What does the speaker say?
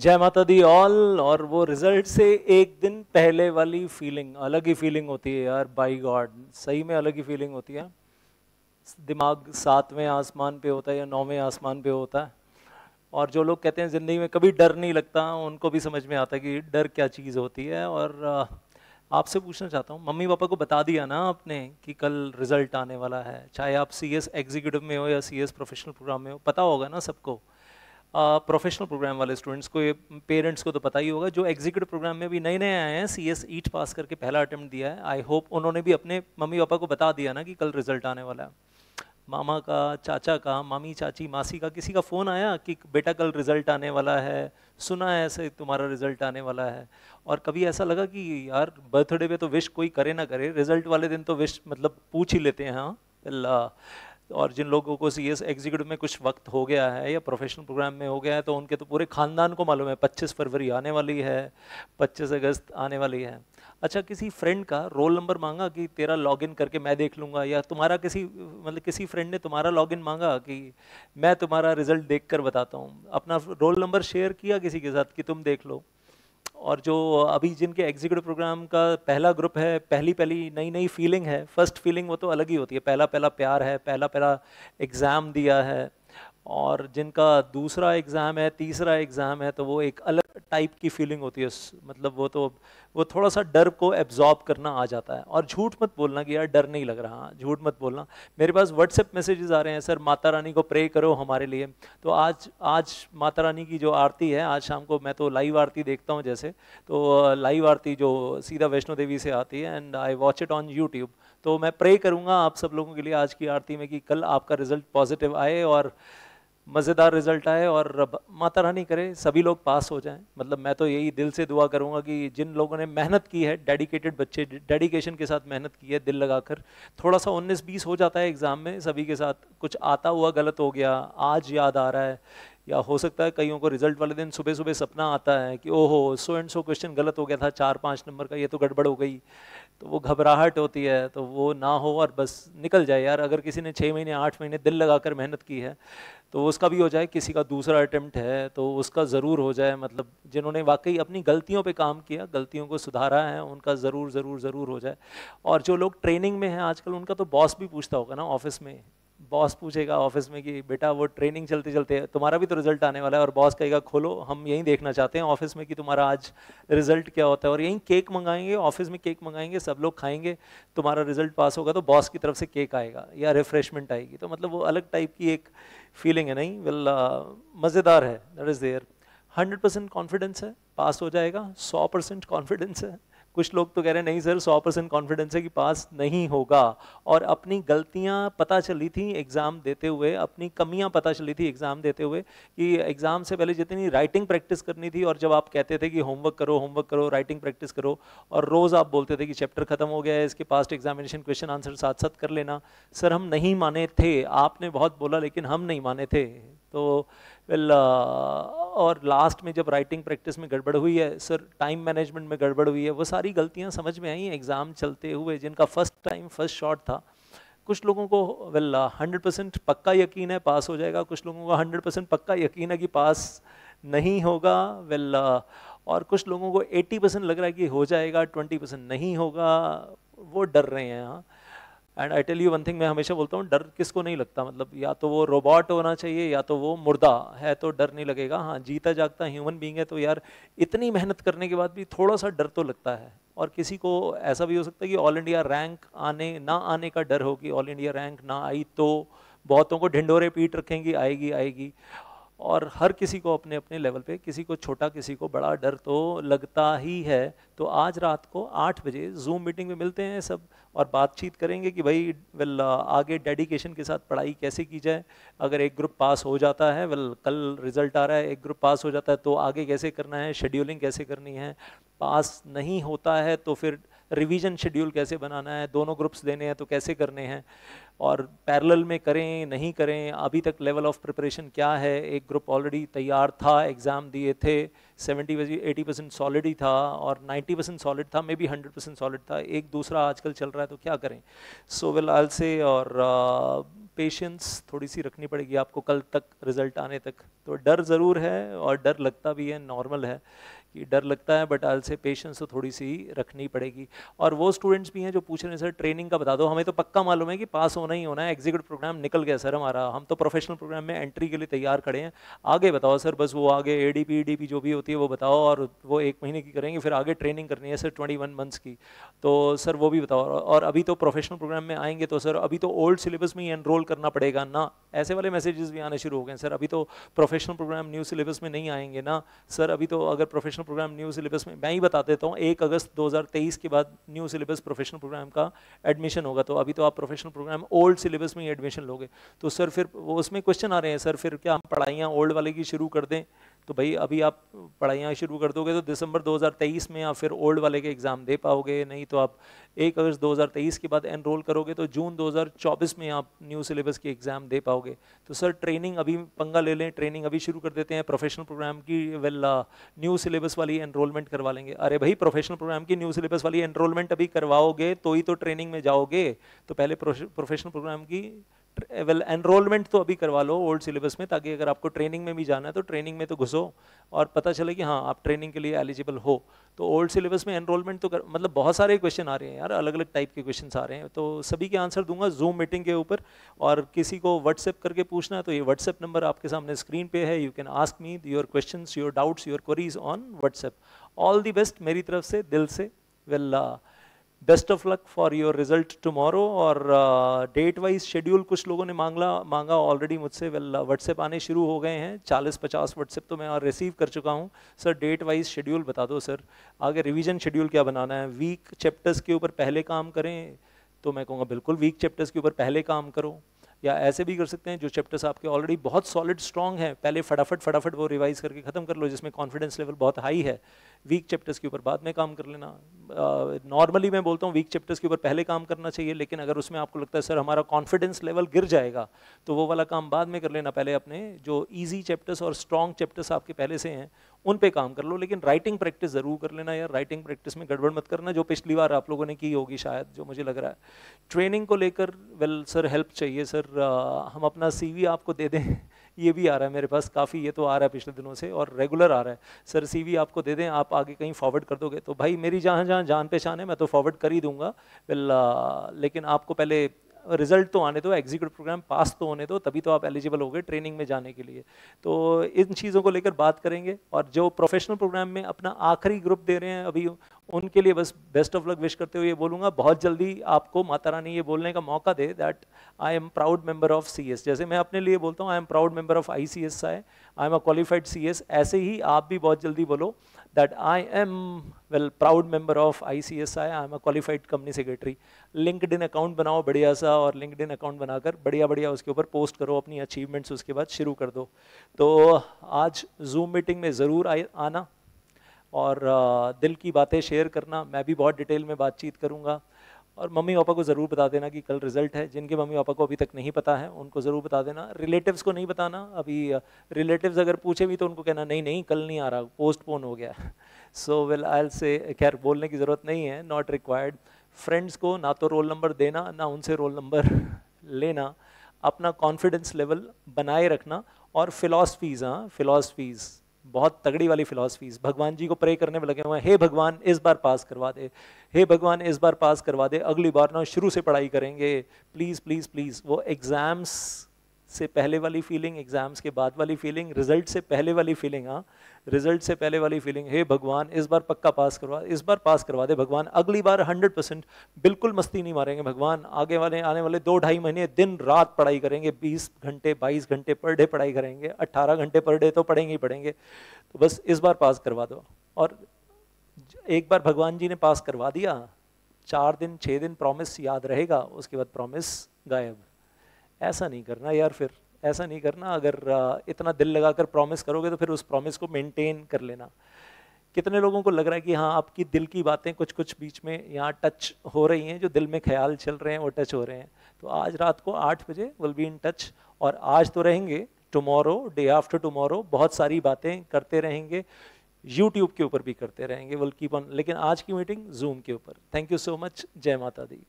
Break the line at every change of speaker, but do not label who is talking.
जय माता the all और वो रिजल्ट से एक दिन पहले वाली फीलिंग अलग ही फीलिंग होती है यार बाई गॉड सही में अलग ही फीलिंग होती है दिमाग सातवें आसमान पे होता है या नौवें आसमान पे होता है और जो लोग कहते हैं ज़िंदगी में कभी डर नहीं लगता उनको भी समझ में आता है कि डर क्या चीज़ होती है और आपसे पूछना चाहता हूँ मम्मी पापा को बता दिया ना आपने कि कल रिजल्ट आने वाला है चाहे आप सी एस एग्जीक्यूटिव में हो या सी एस प्रोफेशनल प्रोग्राम में हो पता होगा ना सबको प्रोफेशनल प्रोग्राम वाले स्टूडेंट्स को ये पेरेंट्स को तो पता ही होगा जो एग्जीक्यूटिव प्रोग्राम में भी नए नए आए हैं सी एस ईट पास करके पहला अटैम्प्ट दिया है आई होप उन्होंने भी अपने मम्मी पापा को बता दिया ना कि कल रिजल्ट आने वाला है मामा का चाचा का मामी चाची मासी का किसी का फ़ोन आया कि बेटा कल रिज़ल्ट आने वाला है सुना है ऐसे तुम्हारा रिज़ल्ट आने वाला है और कभी ऐसा लगा कि यार बर्थडे पे तो विश कोई करे ना करे रिज़ल्ट वाले दिन तो विश मतलब पूछ ही लेते हैं हाँ अल्लाह और जिन लोगों को सी एस एग्जीक्यूटिव में कुछ वक्त हो गया है या प्रोफेशनल प्रोग्राम में हो गया है तो उनके तो पूरे खानदान को मालूम है 25 फरवरी आने वाली है 25 अगस्त आने वाली है अच्छा किसी फ्रेंड का रोल नंबर मांगा कि तेरा लॉगिन करके मैं देख लूँगा या तुम्हारा किसी मतलब किसी फ्रेंड ने तुम्हारा लॉगिन मांगा कि मैं तुम्हारा रिजल्ट देख कर बताता हूँ अपना रोल नंबर शेयर किया किसी के साथ कि तुम देख लो और जो अभी जिनके एग्जीक्यूटिव प्रोग्राम का पहला ग्रुप है पहली पहली नई नई फीलिंग है फर्स्ट फीलिंग वो तो अलग ही होती है पहला पहला प्यार है पहला पहला एग्ज़ाम दिया है और जिनका दूसरा एग्ज़ाम है तीसरा एग्ज़ाम है तो वो एक अलग टाइप की फीलिंग होती है मतलब वो तो वो थोड़ा सा डर को एब्जॉर्ब करना आ जाता है और झूठ मत बोलना कि यार डर नहीं लग रहा हाँ, झूठ मत बोलना मेरे पास व्हाट्सएप मैसेजेस आ रहे हैं सर माता रानी को प्रे करो हमारे लिए तो आज आज माता रानी की जो आरती है आज शाम को मैं तो लाइव आरती देखता हूँ जैसे तो लाइव आरती जो सीधा वैष्णो देवी से आती है and I watch it on YouTube तो मैं प्रे करूँगा आप सब लोगों के लिए आज की आरती में कि कल आपका रिजल्ट पॉजिटिव आए और मज़ेदार रिजल्ट आए और माता रानी करे सभी लोग पास हो जाएं मतलब मैं तो यही दिल से दुआ करूंगा कि जिन लोगों ने मेहनत की है डेडिकेटेड बच्चे डेडिकेशन के साथ मेहनत की है दिल लगाकर थोड़ा सा 19-20 हो जाता है एग्ज़ाम में सभी के साथ कुछ आता हुआ गलत हो गया आज याद आ रहा है या हो सकता है कईयों को रिजल्ट वाले दिन सुबह सुबह सपना आता है कि ओहो सो एंड सो क्वेश्चन गलत हो गया था चार पाँच नंबर का ये तो गड़बड़ हो गई तो वो घबराहट होती है तो वो ना हो और बस निकल जाए यार अगर किसी ने छः महीने आठ महीने दिल लगाकर मेहनत की है तो उसका भी हो जाए किसी का दूसरा अटैम्प्ट है तो उसका ज़रूर हो जाए मतलब जिन्होंने वाकई अपनी गलतियों पर काम किया गलतियों को सुधारा है उनका ज़रूर ज़रूर ज़रूर हो जाए और जो लोग ट्रेनिंग में हैं आजकल उनका तो बॉस भी पूछता होगा ना ऑफिस में बॉस पूछेगा ऑफिस में कि बेटा वो ट्रेनिंग चलते चलते तुम्हारा भी तो रिजल्ट आने वाला है और बॉस कहेगा खोलो हम यहीं देखना चाहते हैं ऑफिस में कि तुम्हारा आज रिजल्ट क्या होता है और यहीं केक मंगाएंगे ऑफिस में केक मंगाएंगे सब लोग खाएंगे तुम्हारा रिजल्ट पास होगा तो बॉस की तरफ से केक आएगा या रिफ्रेशमेंट आएगी तो मतलब वो अलग टाइप की एक फीलिंग है नहीं वेल uh, मज़ेदार है that is there hundred percent confidence है पास हो जाएगा सौ परसेंट कॉन्फिडेंस है कुछ लोग तो कह रहे हैं नहीं सर सौ परसेंट कॉन्फिडेंस है कि पास नहीं होगा और अपनी गलतियां पता चली थी एग्ज़ाम देते हुए अपनी कमियां पता चली थी एग्ज़ाम देते हुए कि एग्ज़ाम से पहले जितनी राइटिंग प्रैक्टिस करनी थी और जब आप कहते थे कि होमवर्क करो होमवर्क करो राइटिंग प्रैक्टिस करो और रोज़ आप बोलते थे कि चैप्टर ख़त्म हो गया है इसके पास्ट एग्जामिनेशन क्वेश्चन आंसर साथ साथ कर लेना सर हम नहीं माने थे आपने बहुत बोला लेकिन हम नहीं माने थे तो वेल uh, और लास्ट में जब राइटिंग प्रैक्टिस में गड़बड़ हुई है सर टाइम मैनेजमेंट में गड़बड़ हुई है वो सारी गलतियाँ समझ में आई एग्ज़ाम चलते हुए जिनका फर्स्ट टाइम फर्स्ट शॉट था कुछ लोगों को वेल हंड्रेड परसेंट पक्का यकीन है पास हो जाएगा कुछ लोगों को हंड्रेड परसेंट पक्का यकीन है कि पास नहीं होगा वेल uh, और कुछ लोगों को एट्टी परसेंट लग रहा है कि हो जाएगा ट्वेंटी परसेंट नहीं होगा वो डर रहे हैं हाँ and I tell you one thing मैं हमेशा बोलता हूँ डर किसको नहीं लगता मतलब या तो वो रोबोट होना चाहिए या तो वो मुर्दा है तो डर नहीं लगेगा हाँ जीता जागता ह्यूमन बींग है तो यार इतनी मेहनत करने के बाद भी थोड़ा सा डर तो लगता है और किसी को ऐसा भी हो सकता है कि ऑल इंडिया रैंक आने ना आने का डर हो कि ऑल इंडिया रैंक ना आई तो बहुतों को ढिंडोरे पीट रखेंगी आएगी आएगी और हर किसी को अपने अपने लेवल पे किसी को छोटा किसी को बड़ा डर तो लगता ही है तो आज रात को आठ बजे जूम मीटिंग में मिलते हैं सब और बातचीत करेंगे कि भाई वेल आगे डेडिकेशन के साथ पढ़ाई कैसे की जाए अगर एक ग्रुप पास हो जाता है वेल कल रिजल्ट आ रहा है एक ग्रुप पास हो जाता है तो आगे कैसे करना है शेड्यूलिंग कैसे करनी है पास नहीं होता है तो फिर रिवीजन शेड्यूल कैसे बनाना है दोनों ग्रुप्स देने हैं तो कैसे करने हैं और पैरेलल में करें नहीं करें अभी तक लेवल ऑफ प्रिपरेशन क्या है एक ग्रुप ऑलरेडी तैयार था एग्ज़ाम दिए थे 70 एटी परसेंट सॉलिड ही था और 90 परसेंट सॉलिड था मे बी 100 परसेंट सॉलिड था एक दूसरा आजकल चल रहा है तो क्या करें सो विल आल से और पेशेंस uh, थोड़ी सी रखनी पड़ेगी आपको कल तक रिजल्ट आने तक तो डर ज़रूर है और डर लगता भी है नॉर्मल है कि डर लगता है बट आल से पेशेंस तो थोड़ी सी रखनी पड़ेगी और वो स्टूडेंट्स भी हैं जो पूछ रहे हैं सर ट्रेनिंग का बता दो हमें तो पक्का मालूम है कि पास होना ही होना है एग्जीक्यूटिव प्रोग्राम निकल गया सर हमारा हम तो प्रोफेशनल प्रोग्राम में एंट्री के लिए तैयार खड़े हैं आगे बताओ सर बस वो आगे ए डी e जो भी होती है वो बताओ और वो एक महीने की करेंगे फिर आगे ट्रेनिंग करनी है सर ट्वेंटी मंथ्स की तो सर वो भी बताओ और अभी तो प्रोफेशनल प्रोग्राम में आएंगे तो सर अभी तो ओल्ड सिलेबस में ही एनरोल करना पड़ेगा ना ऐसे वाले मैसेजेस भी आने शुरू हो गए सर अभी तो प्रोफेशनल प्रोग्राम न्यू सिलेबस में नहीं आएंगे ना सर अभी तो अगर professional professional programme new syllabus में मैं ही बता देता हूँ एक अगस्त 2023 के बाद न्यू सिलेबस प्रोफेशनल प्रोग्राम का एडमिशन होगा तो अभी तो आप प्रोफेशनल प्रोग्राम ओल्ड सिलेबस में ही एडमिशन लोगे तो सर फिर वो उसमें क्वेश्चन आ रहे हैं सर फिर क्या हम पढ़ाइयाँ ओल्ड वाले की शुरू कर दें तो भाई अभी आप पढ़ाइयाँ शुरू कर दोगे तो दिसंबर 2023 में आप फिर ओल्ड वाले के एग्ज़ाम दे पाओगे नहीं तो आप एक अगस्त 2023 के बाद एनरोल करोगे तो जून 2024 में आप न्यू सिलेबस के एग्ज़ाम दे पाओगे तो सर ट्रेनिंग अभी पंगा ले लें ट्रेनिंग अभी शुरू कर देते हैं प्रोफेशनल प्रोग्राम की वेल न्यू सिलेबस वाली एनरोलमेंट करवा लेंगे अरे भाई प्रोफेशनल प्रोग्राम की न्यू सिलेबस वाली एनरोलमेंट अभी करवाओगे तो ही तो ट्रेनिंग में जाओगे तो पहले प्रोफेशनल प्रोग्राम की वेल एनरोलमेंट तो अभी करवा लो ओल्ड सिलेबस में ताकि अगर आपको ट्रेनिंग में भी जाना है तो ट्रेनिंग में तो घुसो और पता चले कि हाँ आप ट्रेनिंग के लिए एलिजिबल हो तो ओल्ड सिलेबस में एनरोलमेंट तो कर मतलब बहुत सारे क्वेश्चन आ रहे हैं यार अलग अलग टाइप के क्वेश्चन आ रहे हैं तो सभी के आंसर दूंगा जूम मीटिंग के ऊपर और किसी को व्हाट्सएप करके पूछना है तो ये व्हाट्सएप नंबर आपके सामने स्क्रीन पे है you can ask me your question your doubts your queries on WhatsApp all the best मेरी तरफ से दिल से वेल्ला well, uh, best of luck for your result tomorrow और डेट वाइज शेड्यूल कुछ लोगों ने मांगला मांगा ऑलरेडी मुझसे वेल व्हाट्सएप uh, आने शुरू हो गए हैं चालीस पचास व्हाट्सएप तो मैं और रिसीव कर चुका हूं सर डेट वाइज शेड्यूल बता दो सर आगे रिवीजन शेड्यूल क्या बनाना है वीक चैप्टर्स के ऊपर पहले काम करें तो मैं कहूँगा बिल्कुल वीक चैप्टर्स के ऊपर पहले काम करो या ऐसे भी कर सकते हैं जो चैप्टर्स आपके ऑलरेडी बहुत सॉलिड स्ट्रॉन्ग हैं पहले फटाफट फटाफट वो रिवाइज करके ख़त्म कर लो जिसमें कॉन्फिडेंस लेवल बहुत हाई है वीक चैप्टर्स के ऊपर बाद में काम कर लेना नॉर्मली मैं बोलता हूँ वीक चैप्टर्स के ऊपर पहले काम करना चाहिए लेकिन अगर उसमें आपको लगता है सर हमारा कॉन्फिडेंस लेवल गिर जाएगा तो वो वाला काम बाद में कर लेना पहले अपने जो ईजी चैप्टर्स और स्ट्रॉन्ग चैप्टर्स आपके पहले से हैं उन पे काम कर लो लेकिन राइटिंग प्रैक्टिस ज़रूर कर लेना यार राइटिंग प्रैक्टिस में गड़बड़ मत करना जो पिछली बार आप लोगों ने की होगी शायद जो मुझे लग रहा है ट्रेनिंग को लेकर वेल सर हेल्प चाहिए सर आ, हम अपना सी आपको दे दें ये भी आ रहा है मेरे पास काफ़ी ये तो आ रहा है पिछले दिनों से और रेगुलर आ रहा है सर सीवी आपको दे दें आप आगे कहीं फॉरवर्ड कर दोगे तो भाई मेरी जहाँ जहाँ जान पहचान है मैं तो फॉरवर्ड कर ही दूंगा वेल लेकिन आपको पहले रिजल्ट तो आने दो एग्जीक्यूटिव प्रोग्राम पास तो होने दो तभी तो आप एलिजिबल हो गए ट्रेनिंग में जाने के लिए तो इन चीज़ों को लेकर बात करेंगे और जो प्रोफेशनल प्रोग्राम में अपना आखिरी ग्रुप दे रहे हैं अभी उनके लिए बस बेस्ट ऑफ लक विश करते हुए ये बोलूँगा बहुत जल्दी आपको माता रानी ये बोलने का मौका दे that I am proud member of C जैसे मैं अपने लिए बोलता हूँ I am proud member of I C S I am a qualified C ऐसे ही आप भी बहुत जल्दी बोलो that I am well proud member of I C S I am a qualified company secretary LinkedIn account बनाओ बढ़िया सा और लिंकड इन अकाउंट बनाकर बढ़िया बढ़िया उसके ऊपर पोस्ट करो अपनी अचीवमेंट्स उसके बाद शुरू कर दो तो आज जूम मीटिंग में ज़रूर आना और दिल की बातें शेयर करना मैं भी बहुत डिटेल में बातचीत करूँगा और मम्मी पापा को ज़रूर बता देना कि कल रिजल्ट है जिनके मम्मी पापा को अभी तक नहीं पता है उनको ज़रूर बता देना रिलेटिव्स को नहीं बताना अभी रिलेटिव्स अगर पूछे भी तो उनको कहना नहीं नहीं कल नहीं आ रहा पोस्टपोन हो गया सो वेल आई से खैर बोलने की ज़रूरत नहीं है नॉट रिक्वायर्ड फ्रेंड्स को ना तो रोल नंबर देना ना उनसे रोल नंबर लेना अपना कॉन्फिडेंस लेवल बनाए रखना और फिलासफीज़ हाँ फिलासफीज़ बहुत तगड़ी वाली फिलासफीज भगवान जी को प्रे करने में लगे हुए हैं हे भगवान इस बार पास करवा दे हे भगवान इस बार पास करवा दे अगली बार ना शुरू से पढ़ाई करेंगे प्लीज़ प्लीज़ प्लीज़ वो एग्ज़ाम्स से पहले वाली फीलिंग एग्ज़ाम्स के बाद वाली फीलिंग रिजल्ट से पहले वाली फीलिंग हाँ रिजल्ट से पहले वाली फीलिंग हे भगवान इस बार पक्का पास करवा इस बार पास करवा दे भगवान अगली बार हंड्रेड परसेंट बिल्कुल मस्ती नहीं मारेंगे भगवान आगे वाले आने वाले दो ढाई महीने दिन रात पढ़ाई करेंगे बीस घंटे बाईस घंटे पर डे पढ़ाई करेंगे अट्ठारह घंटे पर डे तो पढ़ेंगे ही पढ़ेंगे तो बस इस बार पास करवा दो और एक बार भगवान जी ने पास करवा दिया चार दिन छः दिन प्रॉमिस याद रहेगा उसके बाद प्रॉमिस गायब ऐसा नहीं करना यार फिर ऐसा नहीं करना अगर इतना दिल लगाकर प्रॉमिस करोगे तो फिर उस प्रॉमिस को मेंटेन कर लेना कितने लोगों को लग रहा है कि हाँ आपकी दिल की बातें कुछ कुछ बीच में यहाँ टच हो रही हैं जो दिल में ख्याल चल रहे हैं वो टच हो रहे हैं तो आज रात को आठ बजे विल बी इन टच और आज तो रहेंगे टुमारो डे आफ्टर टुमारो बहुत सारी बातें करते रहेंगे यूट्यूब के ऊपर भी करते रहेंगे विल कीप ऑन लेकिन आज की मीटिंग जूम के ऊपर थैंक यू सो मच जय माता दी